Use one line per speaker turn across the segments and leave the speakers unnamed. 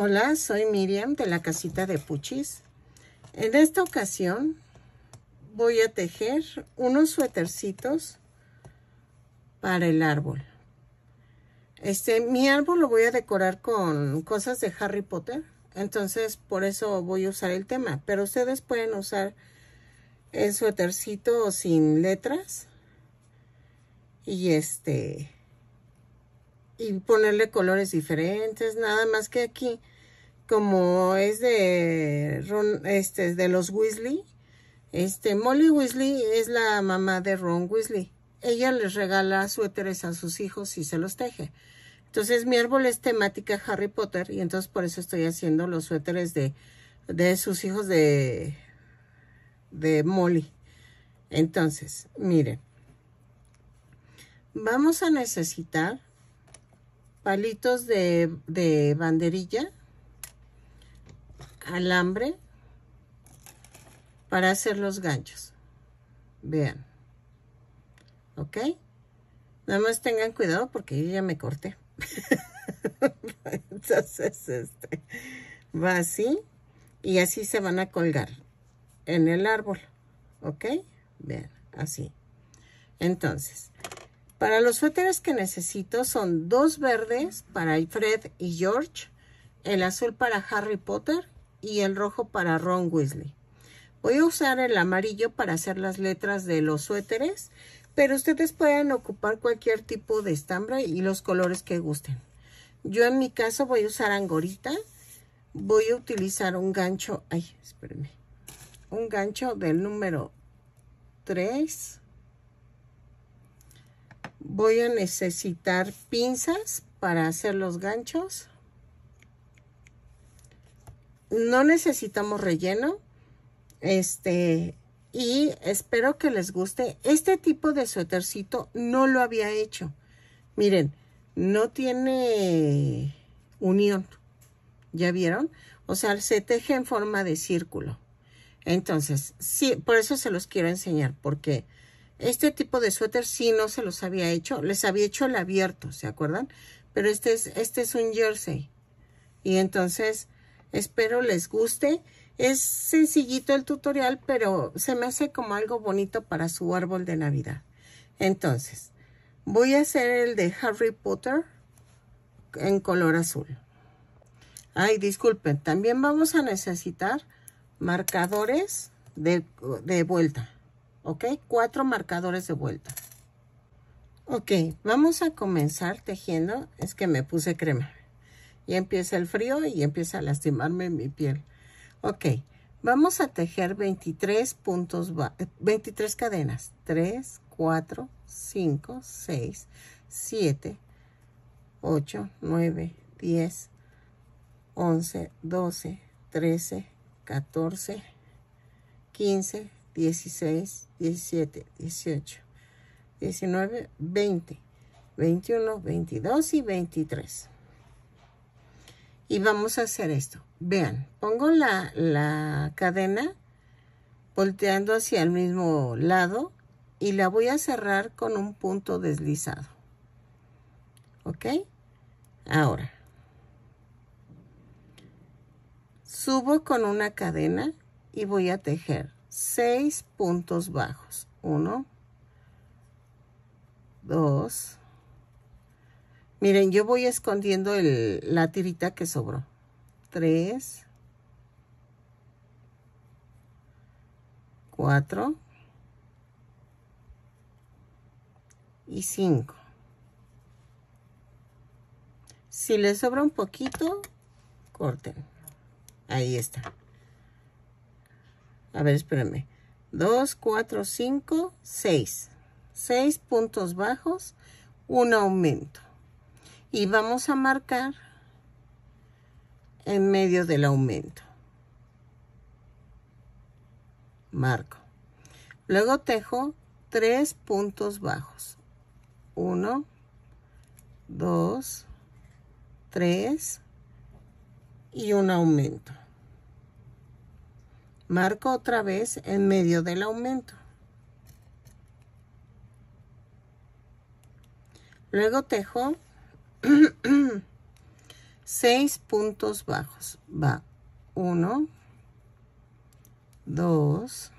Hola, soy Miriam de la casita de Puchis. En esta ocasión voy a tejer unos suétercitos para el árbol. Este, mi árbol lo voy a decorar con cosas de Harry Potter. Entonces, por eso voy a usar el tema. Pero ustedes pueden usar el suétercito sin letras. Y este, y ponerle colores diferentes, nada más que aquí, como es de, este, de los Weasley, este, Molly Weasley es la mamá de Ron Weasley. Ella les regala suéteres a sus hijos y se los teje. Entonces mi árbol es temática Harry Potter y entonces por eso estoy haciendo los suéteres de, de sus hijos de, de Molly. Entonces, miren, vamos a necesitar palitos de, banderilla, alambre, para hacer los ganchos. Vean. ¿Ok? Nada más tengan cuidado porque yo ya me corté. Entonces, este va así y así se van a colgar en el árbol. ¿Ok? Vean, así. Entonces, para los suéteres que necesito son dos verdes para Fred y George, el azul para Harry Potter y el rojo para Ron Weasley. Voy a usar el amarillo para hacer las letras de los suéteres, pero ustedes pueden ocupar cualquier tipo de estambre y los colores que gusten. Yo en mi caso voy a usar angorita. Voy a utilizar un gancho, ay, espérenme, un gancho del número 3 voy a necesitar pinzas para hacer los ganchos. No necesitamos relleno. Este, y espero que les guste. Este tipo de suétercito no lo había hecho. Miren, no tiene unión. ¿Ya vieron? O sea, se teje en forma de círculo. Entonces, sí, por eso se los quiero enseñar, porque este tipo de suéter sí no se los había hecho. Les había hecho el abierto, ¿se acuerdan? Pero este es, este es un jersey. Y entonces espero les guste. Es sencillito el tutorial, pero se me hace como algo bonito para su árbol de Navidad. Entonces, voy a hacer el de Harry Potter en color azul. Ay, disculpen, también vamos a necesitar marcadores de vuelta. ¿ok? Cuatro marcadores de vuelta. Ok, vamos a comenzar tejiendo. Es que me puse crema. Ya empieza el frío y empieza a lastimarme mi piel. Ok, vamos a tejer 23 puntos, 23 cadenas. 3, 4, 5, 6, 7, 8, 9, 10, 11, 12, 13, 14, 15, 16, 17, 18, 19, 20, 21, 22 y 23. Y vamos a hacer esto. Vean, pongo la, cadena volteando hacia el mismo lado y la voy a cerrar con un punto deslizado. ¿Ok? Ahora. Subo con una cadena y voy a tejer 6 puntos bajos. 1, 2. Miren, yo voy escondiendo el, la tirita que sobró. 3, 4 y 5. Si le sobra un poquito, corten. Ahí está a ver, espérenme, 2, 4, 5, 6. 6 puntos bajos, un aumento. Y vamos a marcar en medio del aumento. Marco. Luego tejo 3 puntos bajos. 1, 2, 3 y un aumento. Marco otra vez en medio del aumento. Luego tejo 6 puntos bajos. Va 1, 2,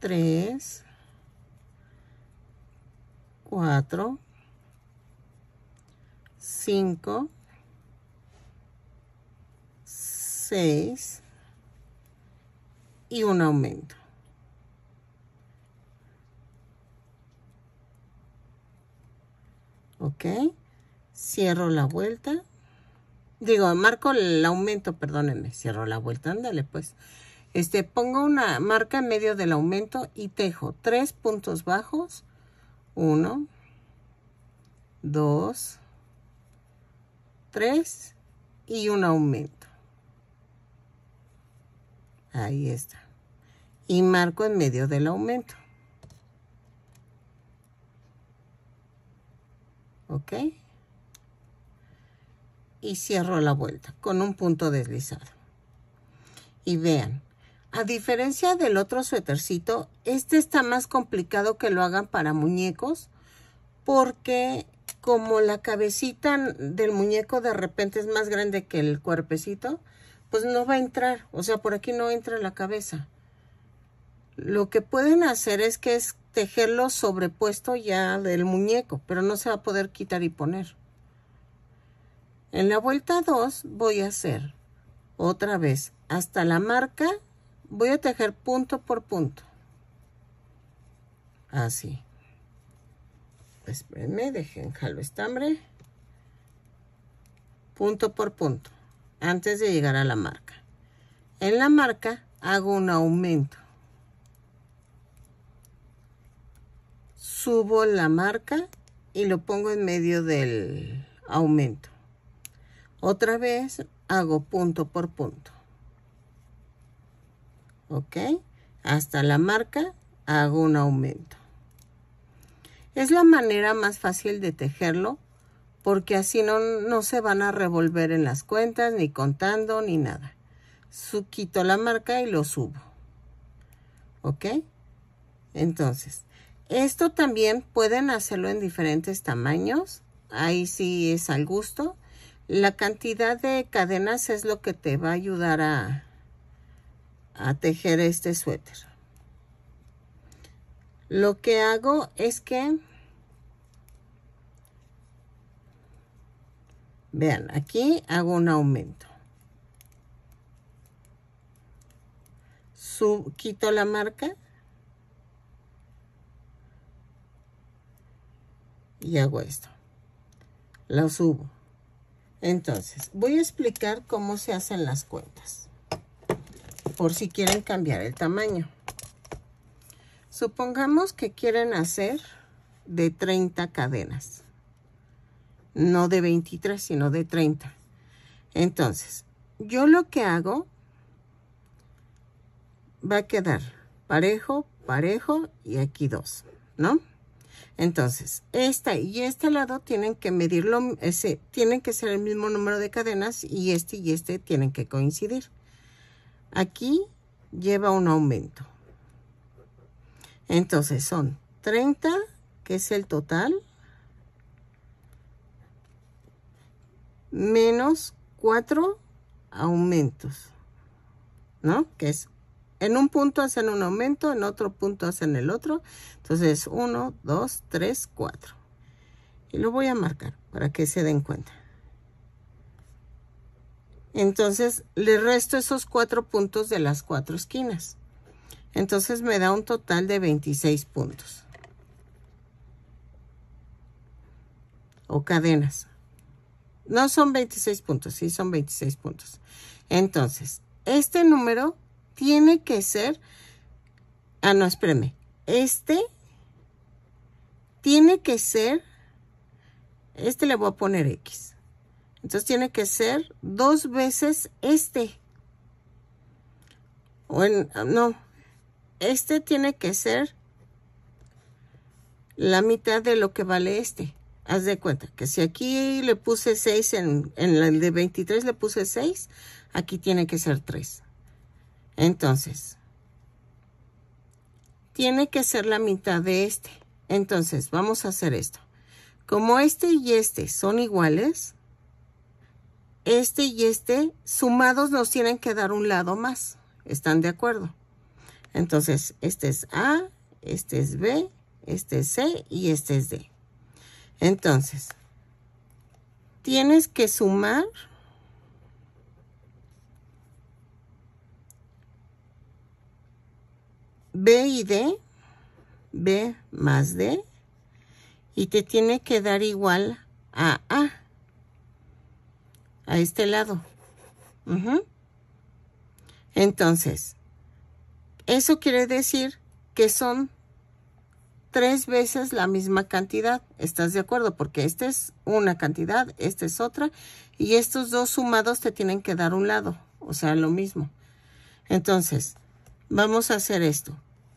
3, 4, 5, 6, y un aumento. Ok, cierro la vuelta. Digo, marco el aumento, perdónenme, cierro la vuelta, ándale pues. Este, pongo una marca en medio del aumento y tejo tres puntos bajos. Uno, dos, tres y un aumento. Ahí está y marco en medio del aumento. ¿Ok? Y cierro la vuelta con un punto deslizado. Y vean, a diferencia del otro suétercito, este está más complicado que lo hagan para muñecos porque como la cabecita del muñeco de repente es más grande que el cuerpecito, pues no va a entrar. O sea, por aquí no entra la cabeza. Lo que pueden hacer es que es tejerlo sobrepuesto ya del muñeco, pero no se va a poder quitar y poner. En la vuelta 2 voy a hacer otra vez hasta la marca, voy a tejer punto por punto. Así. Espérenme, dejen jalo estambre. Punto por punto, antes de llegar a la marca. En la marca hago un aumento. subo la marca y lo pongo en medio del aumento. Otra vez hago punto por punto. ¿Ok? Hasta la marca hago un aumento. Es la manera más fácil de tejerlo porque así no, se van a revolver en las cuentas, ni contando, ni nada. Su, quito la marca y lo subo. ¿Ok? Entonces, esto también pueden hacerlo en diferentes tamaños. Ahí sí es al gusto. La cantidad de cadenas es lo que te va a ayudar a, a tejer este suéter. Lo que hago es que... Vean, aquí hago un aumento. quito la marca y hago esto. lo subo. Entonces, voy a explicar cómo se hacen las cuentas. Por si quieren cambiar el tamaño. Supongamos que quieren hacer de 30 cadenas. No de 23, sino de 30. Entonces, yo lo que hago va a quedar parejo, parejo y aquí dos, ¿no? Entonces, esta y este lado tienen que medirlo, ese, tienen que ser el mismo número de cadenas y este y este tienen que coincidir. Aquí lleva un aumento. Entonces son 30, que es el total, menos 4 aumentos, ¿no? Que es en un punto hacen un aumento, en otro punto hacen el otro. Entonces, 1, 2, 3, 4. Y lo voy a marcar para que se den cuenta. Entonces, le resto esos cuatro puntos de las cuatro esquinas. Entonces, me da un total de 26 puntos. O cadenas. No son 26 puntos, sí son 26 puntos. Entonces, este número tiene que ser... Ah, no, espérame. Este tiene que ser... Este le voy a poner X. Entonces tiene que ser dos veces este. O ah, no, este tiene que ser la mitad de lo que vale este. Haz de cuenta que si aquí le puse 6, en, en el de 23 le puse 6, aquí tiene que ser 3. Entonces, tiene que ser la mitad de este. Entonces, vamos a hacer esto. Como este y este son iguales, este y este sumados nos tienen que dar un lado más. ¿Están de acuerdo? Entonces, este es A, este es B, este es C y este es D. Entonces, tienes que sumar B y D, B más D, y te tiene que dar igual a A, a este lado. Entonces, eso quiere decir que son tres veces la misma cantidad. ¿Estás de acuerdo? Porque esta es una cantidad, esta es otra. Y estos dos sumados te tienen que dar un lado. O sea, lo mismo. Entonces, vamos a hacer esto.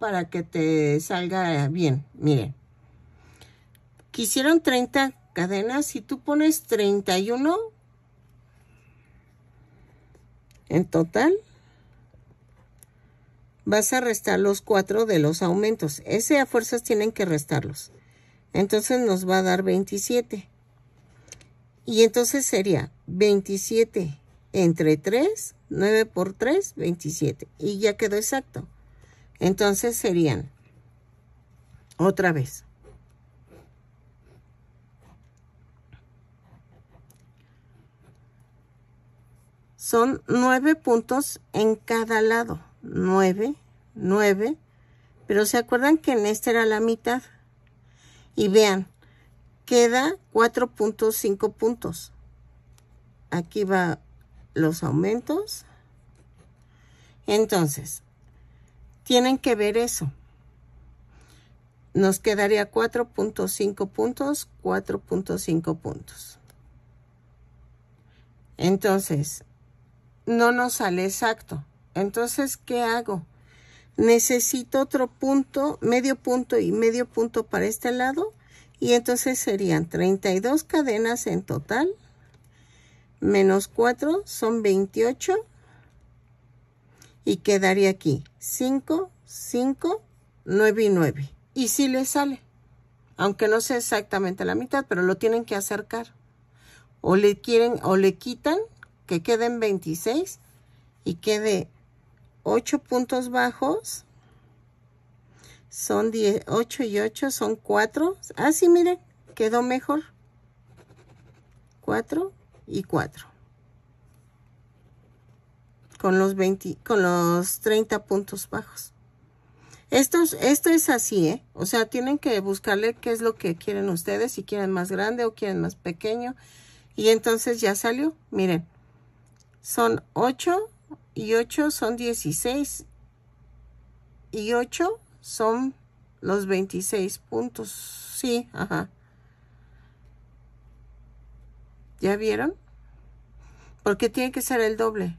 para que te salga bien. Miren, quisieron 30 cadenas. Si tú pones 31 en total, vas a restar los 4 de los aumentos. Ese a fuerzas tienen que restarlos. Entonces nos va a dar 27. Y entonces sería 27 entre 3, 9 por 3, 27. Y ya quedó exacto. Entonces serían, otra vez, son nueve puntos en cada lado. Nueve, nueve. Pero se acuerdan que en esta era la mitad. Y vean, queda 4.5 puntos. Aquí va los aumentos. Entonces, tienen que ver eso. Nos quedaría 4.5 puntos, 4.5 puntos. Entonces, no nos sale exacto. Entonces, ¿qué hago? Necesito otro punto, medio punto y medio punto para este lado. Y entonces serían 32 cadenas en total. Menos 4 son 28 y quedaría aquí 5, 5, 9 y 9. Y si le sale, aunque no sea exactamente la mitad, pero lo tienen que acercar. O le quieren o le quitan que queden 26 y quede 8 puntos bajos. Son 10, 8 y 8 son 4. Ah, sí, miren, quedó mejor. 4 y 4 con los, 20, con los 30 puntos bajos. Esto, esto es así, ¿eh? O sea, tienen que buscarle qué es lo que quieren ustedes, si quieren más grande o quieren más pequeño. Y entonces ya salió, miren, son 8 y 8 son 16 y 8 son los 26 puntos. Sí, ajá. ¿Ya vieron? Porque tiene que ser el doble.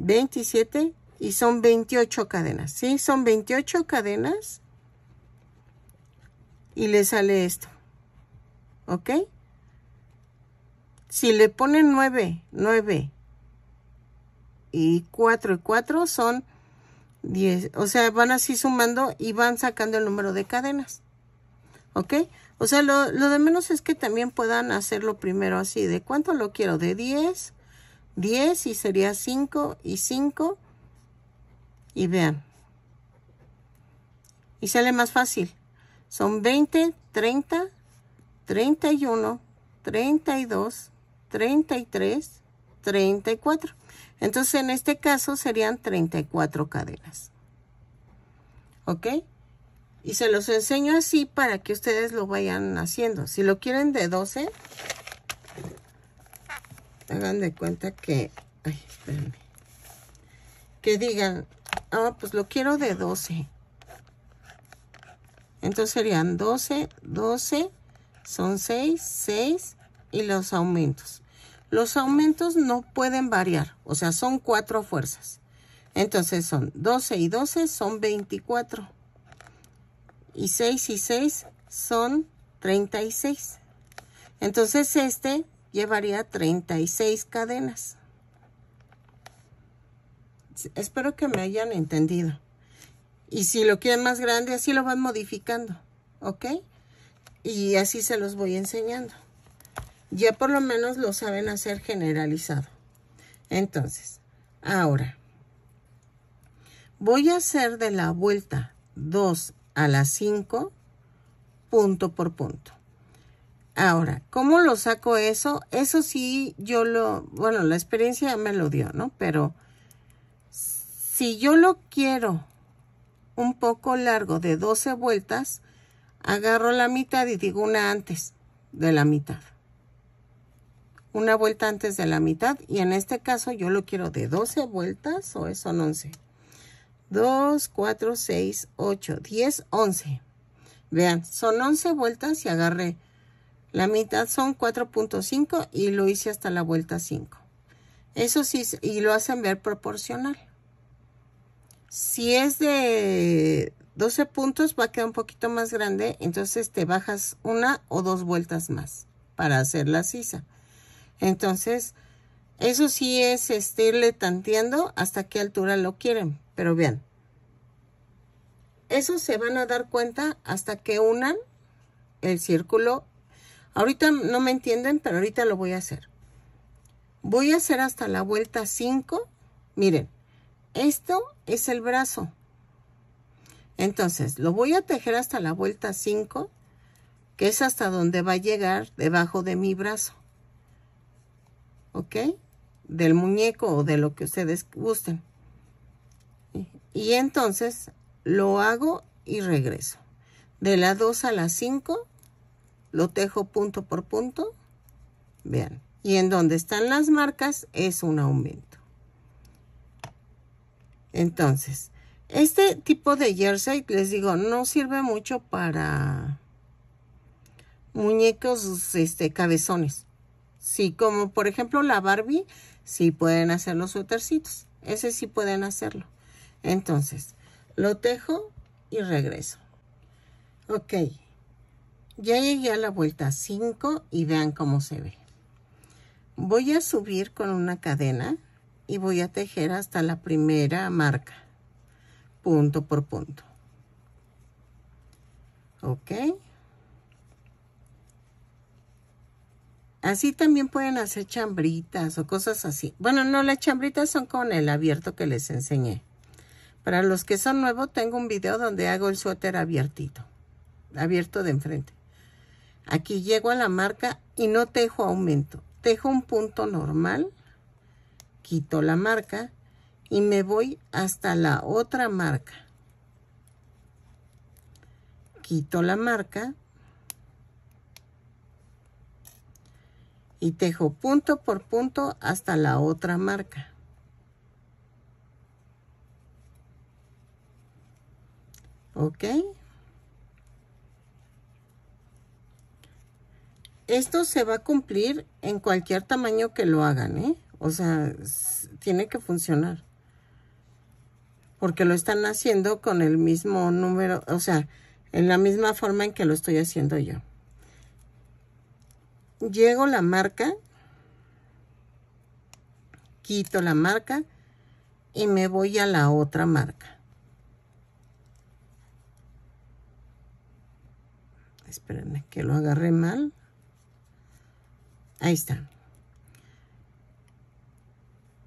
27 y son 28 cadenas, ¿sí? Son 28 cadenas y le sale esto, ¿ok? Si le ponen 9, 9 y 4 y 4 son 10, o sea, van así sumando y van sacando el número de cadenas, ¿ok? O sea, lo, lo de menos es que también puedan hacerlo primero así, ¿de cuánto lo quiero? ¿De 10? 10 y sería 5 y 5. Y vean. Y sale más fácil. Son 20, 30, 31, 32, 33, 34. Entonces en este caso serían 34 cadenas. ¿Ok? Y se los enseño así para que ustedes lo vayan haciendo. Si lo quieren de 12, hagan de cuenta que, ay, espérenme, que digan, ah, pues lo quiero de 12. Entonces serían 12, 12, son 6, 6 y los aumentos. Los aumentos no pueden variar, o sea, son cuatro fuerzas. Entonces son 12 y 12 son 24. Y 6 y 6 son 36. Entonces este llevaría 36 cadenas. Espero que me hayan entendido. Y si lo quieren más grande, así lo van modificando, ¿ok? Y así se los voy enseñando. Ya por lo menos lo saben hacer generalizado. Entonces, ahora, voy a hacer de la vuelta 2 a la 5 punto por punto. Ahora, ¿cómo lo saco eso? Eso sí, yo lo, bueno, la experiencia me lo dio, ¿no? Pero si yo lo quiero un poco largo de 12 vueltas, agarro la mitad y digo una antes de la mitad. Una vuelta antes de la mitad y en este caso yo lo quiero de 12 vueltas o son 11. 2, 4, 6, 8, 10, 11. Vean, son 11 vueltas y agarré la mitad son 4.5 y lo hice hasta la vuelta 5. Eso sí, y lo hacen ver proporcional. Si es de 12 puntos, va a quedar un poquito más grande. Entonces te bajas una o dos vueltas más para hacer la sisa. Entonces, eso sí es estirle irle tanteando hasta qué altura lo quieren. Pero bien eso se van a dar cuenta hasta que unan el círculo Ahorita no me entienden, pero ahorita lo voy a hacer. Voy a hacer hasta la vuelta 5. Miren, esto es el brazo. Entonces, lo voy a tejer hasta la vuelta 5, que es hasta donde va a llegar debajo de mi brazo. ¿Ok? Del muñeco o de lo que ustedes gusten. Y entonces lo hago y regreso. De la 2 a la 5 lo tejo punto por punto, vean, y en donde están las marcas es un aumento. Entonces, este tipo de jersey, les digo, no sirve mucho para muñecos este, cabezones. Sí, como por ejemplo la Barbie, sí pueden hacer los suétercitos. Ese sí pueden hacerlo. Entonces, lo tejo y regreso. Ok. Ya llegué a la vuelta 5 y vean cómo se ve. Voy a subir con una cadena y voy a tejer hasta la primera marca, punto por punto. ¿Ok? Así también pueden hacer chambritas o cosas así. Bueno, no, las chambritas son con el abierto que les enseñé. Para los que son nuevos, tengo un video donde hago el suéter abiertito, abierto de enfrente. Aquí llego a la marca y no tejo aumento. Tejo un punto normal, quito la marca y me voy hasta la otra marca. Quito la marca y tejo punto por punto hasta la otra marca. ¿Ok? esto se va a cumplir en cualquier tamaño que lo hagan, ¿eh? O sea, tiene que funcionar. Porque lo están haciendo con el mismo número, o sea, en la misma forma en que lo estoy haciendo yo. Llego la marca, quito la marca y me voy a la otra marca. Espérenme que lo agarre mal. Ahí está.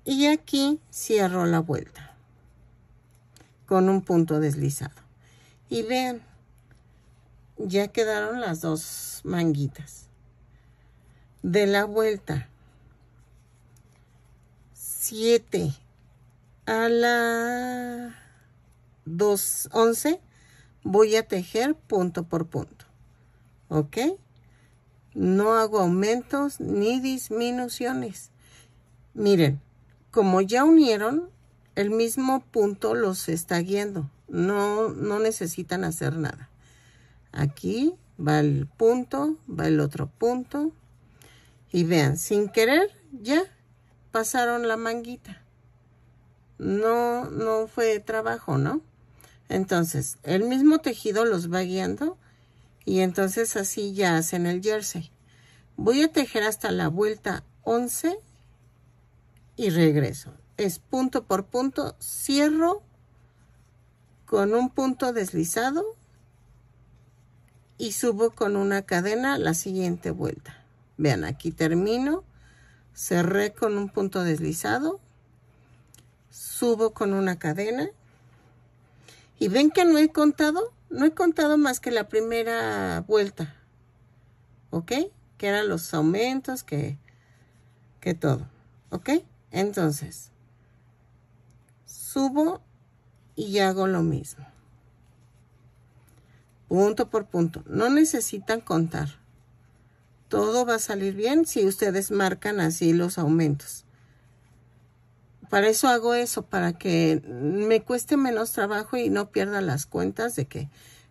Y aquí cierro la vuelta con un punto deslizado. Y vean, ya quedaron las dos manguitas. De la vuelta 7 a la 2, 11 voy a tejer punto por punto. ¿Ok? No hago aumentos ni disminuciones. Miren, como ya unieron, el mismo punto los está guiando. No, no necesitan hacer nada. Aquí va el punto, va el otro punto. Y vean, sin querer ya pasaron la manguita. No, no fue trabajo, ¿no? Entonces, el mismo tejido los va guiando y entonces así ya hacen el jersey. Voy a tejer hasta la vuelta 11 y regreso. Es punto por punto, cierro con un punto deslizado y subo con una cadena la siguiente vuelta. Vean, aquí termino, cerré con un punto deslizado, subo con una cadena y ven que no he contado no he contado más que la primera vuelta. ¿Ok? Que eran los aumentos, que, que todo. ¿Ok? Entonces, subo y hago lo mismo. Punto por punto. No necesitan contar. Todo va a salir bien si ustedes marcan así los aumentos. Para eso hago eso, para que me cueste menos trabajo y no pierda las cuentas de que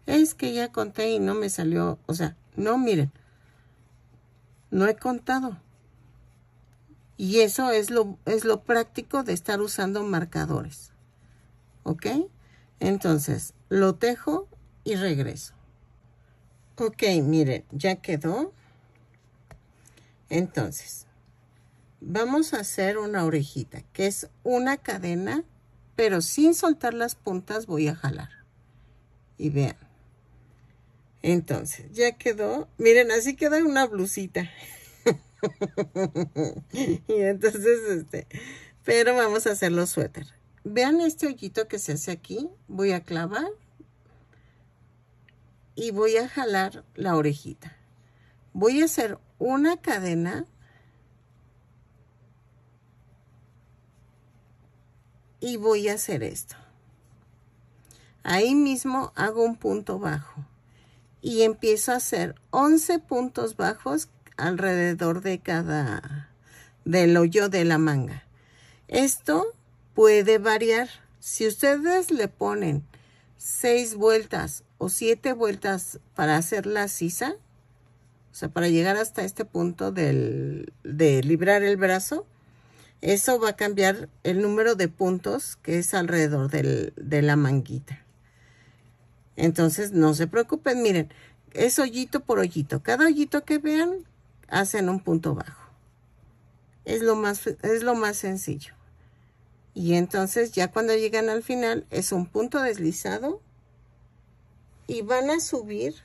es que ya conté y no me salió. O sea, no, miren, no he contado. Y eso es lo, es lo práctico de estar usando marcadores. ¿Ok? Entonces, lo tejo y regreso. Ok, miren, ya quedó. Entonces, vamos a hacer una orejita, que es una cadena, pero sin soltar las puntas voy a jalar. Y vean. Entonces, ya quedó. Miren, así queda una blusita. y entonces, este, pero vamos a hacer los suéter. Vean este hoyito que se hace aquí. Voy a clavar y voy a jalar la orejita. Voy a hacer una cadena y voy a hacer esto. Ahí mismo hago un punto bajo y empiezo a hacer 11 puntos bajos alrededor de cada del hoyo de la manga. Esto puede variar. Si ustedes le ponen 6 vueltas o 7 vueltas para hacer la sisa, o sea, para llegar hasta este punto del, de librar el brazo, eso va a cambiar el número de puntos que es alrededor de la manguita. Entonces, no se preocupen, miren, es hoyito por hoyito. Cada hoyito que vean, hacen un punto bajo. Es lo más, es lo más sencillo. Y entonces, ya cuando llegan al final, es un punto deslizado. Y van a subir,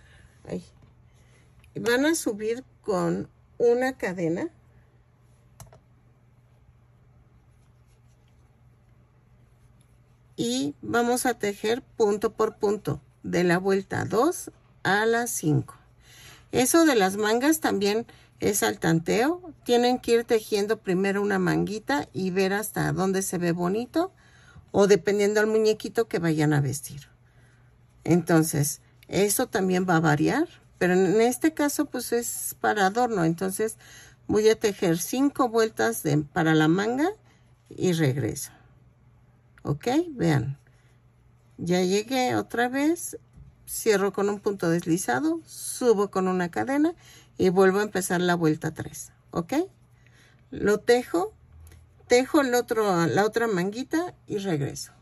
y van a subir con una cadena y vamos a tejer punto por punto de la vuelta 2 a la 5. Eso de las mangas también es al tanteo. Tienen que ir tejiendo primero una manguita y ver hasta dónde se ve bonito o dependiendo al muñequito que vayan a vestir. Entonces, eso también va a variar, pero en este caso pues es para adorno. Entonces voy a tejer 5 vueltas para la manga y regreso ok vean ya llegué otra vez cierro con un punto deslizado subo con una cadena y vuelvo a empezar la vuelta 3 ok lo tejo tejo el otro la otra manguita y regreso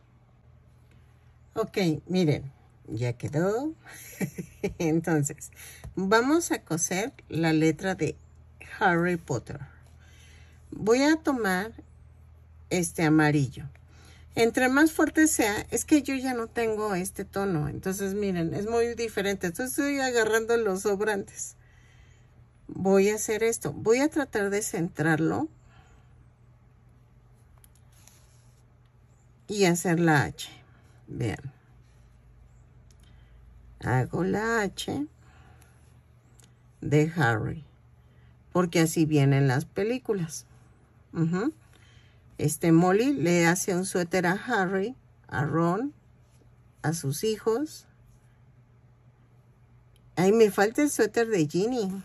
ok miren ya quedó entonces vamos a coser la letra de Harry Potter voy a tomar este amarillo entre más fuerte sea, es que yo ya no tengo este tono. Entonces, miren, es muy diferente. Entonces, estoy agarrando los sobrantes. Voy a hacer esto. Voy a tratar de centrarlo. Y hacer la H. Vean. Hago la H de Harry. Porque así vienen las películas. Ajá. Este Molly le hace un suéter a Harry, a Ron, a sus hijos. Ahí me falta el suéter de Ginny.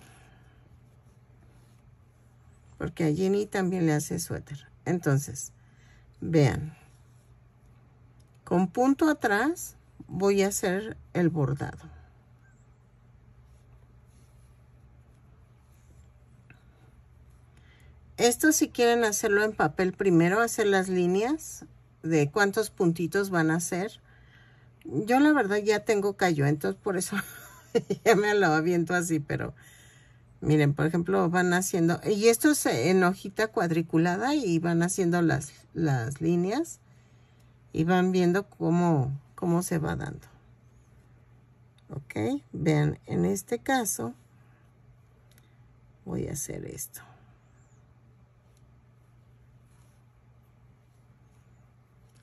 Porque a Ginny también le hace suéter. Entonces, vean. Con punto atrás voy a hacer el bordado. Esto si quieren hacerlo en papel primero, hacer las líneas de cuántos puntitos van a hacer. Yo la verdad ya tengo callo, entonces por eso ya me lo aviento así, pero miren, por ejemplo, van haciendo, y esto es en hojita cuadriculada y van haciendo las, las líneas y van viendo cómo, cómo se va dando. Ok, vean, en este caso voy a hacer esto.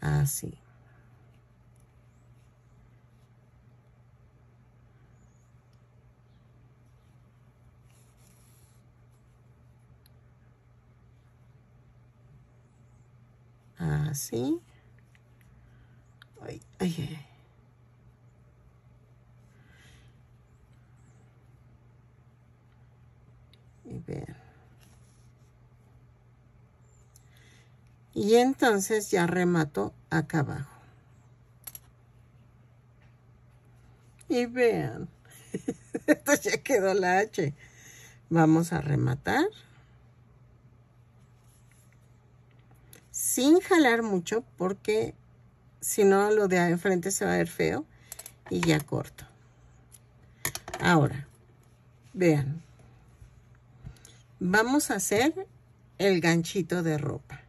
Así. Ah, Así. Ah, ay, ay, ay. Y ver. y entonces ya remato acá abajo. Y vean, esto ya quedó la H. Vamos a rematar. Sin jalar mucho porque si no lo de enfrente se va a ver feo. Y ya corto. Ahora, vean. Vamos a hacer el ganchito de ropa.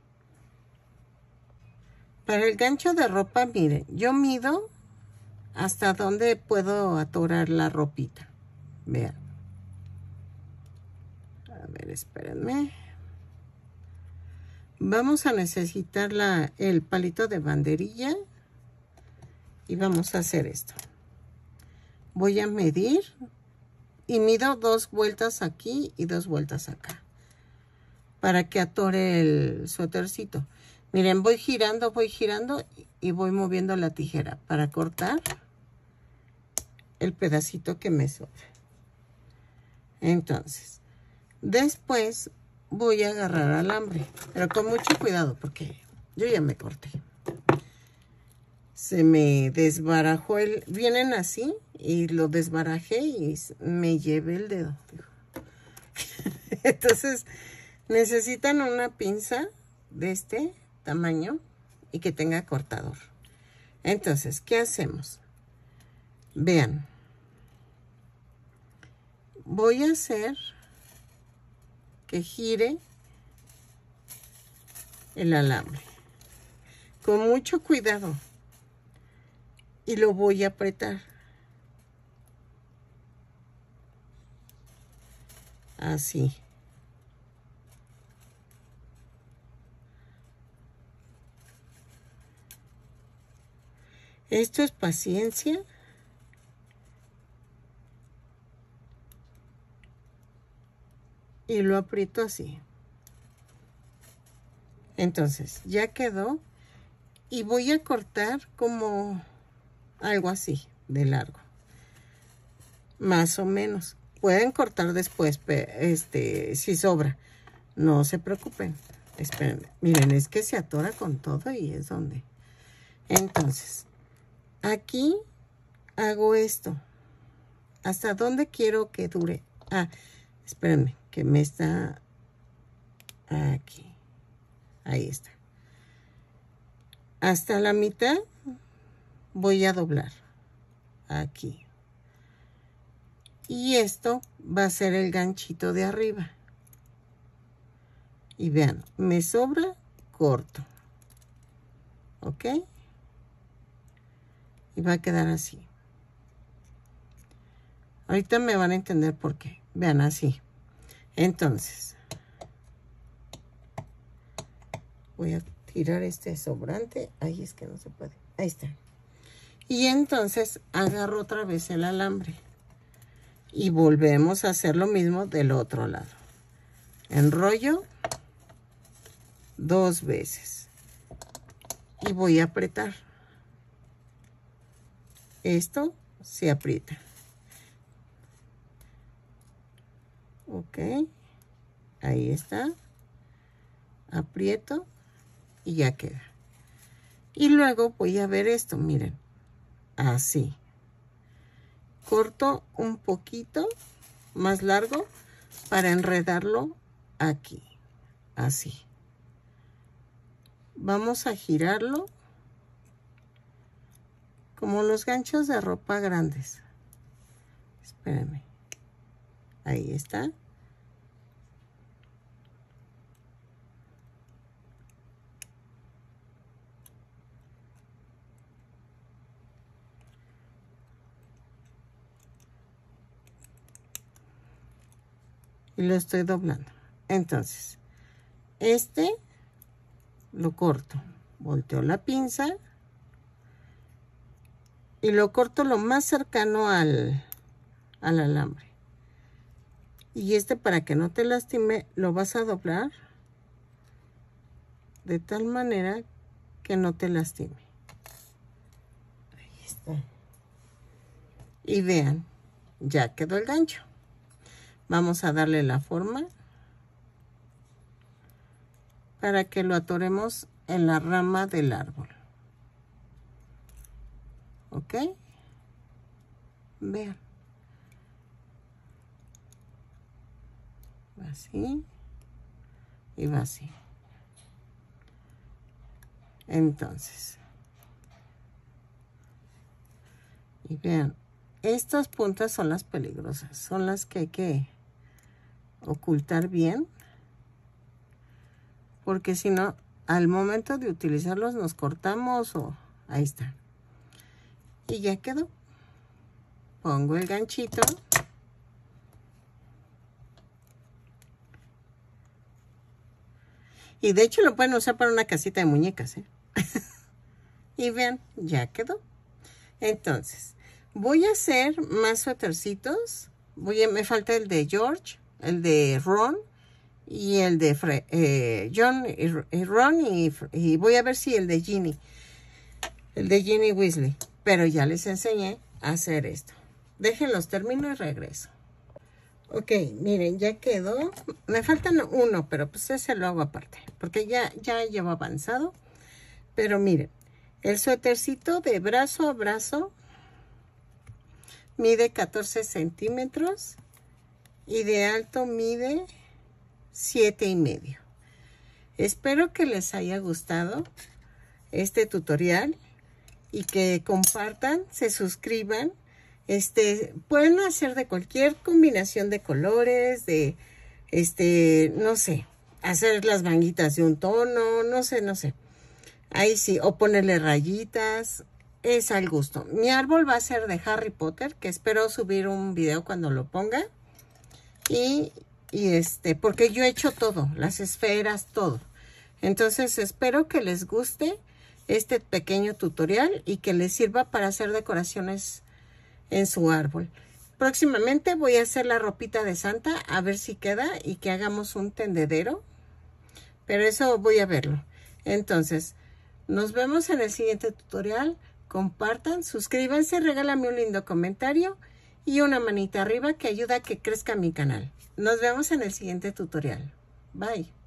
Para el gancho de ropa, miren, yo mido hasta dónde puedo atorar la ropita. Vean. A ver, espérenme. Vamos a necesitar el palito de banderilla y vamos a hacer esto. Voy a medir y mido dos vueltas aquí y dos vueltas acá para que atore el suétercito. Miren, voy girando, voy girando y voy moviendo la tijera para cortar el pedacito que me sobra. Entonces, después voy a agarrar alambre, pero con mucho cuidado porque yo ya me corté. Se me desbarajó el... Vienen así y lo desbarajé y me llevé el dedo. Entonces, necesitan una pinza de este tamaño y que tenga cortador. Entonces, ¿qué hacemos? Vean. Voy a hacer que gire el alambre. Con mucho cuidado. Y lo voy a apretar. Así. Esto es paciencia. Y lo aprieto así. Entonces, ya quedó. Y voy a cortar como algo así de largo. Más o menos. Pueden cortar después, este, si sobra. No se preocupen. Esperen. Miren, es que se atora con todo y es donde. Entonces, Aquí hago esto. ¿Hasta dónde quiero que dure? Ah, espérenme, que me está aquí. Ahí está. Hasta la mitad voy a doblar. Aquí. Y esto va a ser el ganchito de arriba. Y vean, me sobra corto. ¿Ok? Y va a quedar así. Ahorita me van a entender por qué. Vean, así. Entonces, voy a tirar este sobrante. Ahí es que no se puede. Ahí está. Y entonces agarro otra vez el alambre. Y volvemos a hacer lo mismo del otro lado. Enrollo dos veces. Y voy a apretar esto se aprieta. Ok, ahí está. Aprieto y ya queda. Y luego voy a ver esto, miren, así. Corto un poquito más largo para enredarlo aquí, así. Vamos a girarlo como los ganchos de ropa grandes. Espérenme. Ahí está. Y lo estoy doblando. Entonces, este lo corto. Volteo la pinza y lo corto lo más cercano al, alambre. Y este para que no te lastime lo vas a doblar de tal manera que no te lastime. Ahí está. Y vean, ya quedó el gancho. Vamos a darle la forma para que lo atoremos en la rama del árbol. ¿Ok? Vean. así. Y va así. Entonces. Y vean. Estas puntas son las peligrosas. Son las que hay que ocultar bien. Porque si no, al momento de utilizarlos nos cortamos o... Ahí está y ya quedó pongo el ganchito y de hecho lo pueden usar para una casita de muñecas ¿eh? y vean ya quedó entonces voy a hacer más suétercitos voy me falta el de George el de Ron y el de eh, John y, Ron y, y, voy a ver si el de Ginny el de Ginny Weasley pero ya les enseñé a hacer esto. Dejen los términos y regreso. Ok, miren, ya quedó. Me faltan uno, pero pues ese lo hago aparte. Porque ya, ya llevo avanzado. Pero miren, el suétercito de brazo a brazo mide 14 centímetros y de alto mide 7 y medio. Espero que les haya gustado este tutorial y que compartan, se suscriban. Este, pueden hacer de cualquier combinación de colores, de, este, no sé, hacer las manguitas de un tono, no sé, no sé. Ahí sí, o ponerle rayitas, es al gusto. Mi árbol va a ser de Harry Potter, que espero subir un video cuando lo ponga. Y, y este, porque yo he hecho todo, las esferas, todo. Entonces espero que les guste este pequeño tutorial y que les sirva para hacer decoraciones en su árbol. Próximamente voy a hacer la ropita de Santa, a ver si queda y que hagamos un tendedero. Pero eso voy a verlo. Entonces, nos vemos en el siguiente tutorial. Compartan, suscríbanse, regálame un lindo comentario y una manita arriba que ayuda a que crezca mi canal. Nos vemos en el siguiente tutorial. Bye.